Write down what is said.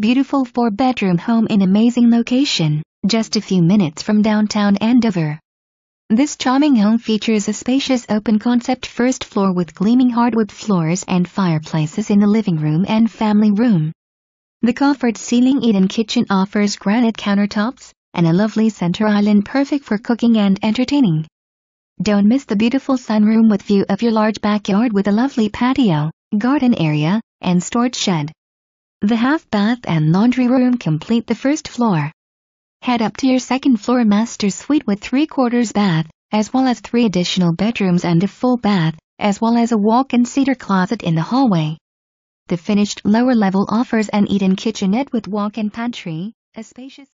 beautiful four-bedroom home in amazing location, just a few minutes from downtown Andover. This charming home features a spacious open-concept first floor with gleaming hardwood floors and fireplaces in the living room and family room. The coffered ceiling eat-in kitchen offers granite countertops and a lovely center island perfect for cooking and entertaining. Don't miss the beautiful sunroom with view of your large backyard with a lovely patio, garden area, and storage shed. The half bath and laundry room complete the first floor. Head up to your second floor master suite with three quarters bath, as well as three additional bedrooms and a full bath, as well as a walk-in cedar closet in the hallway. The finished lower level offers an eat-in kitchenette with walk-in pantry, a spacious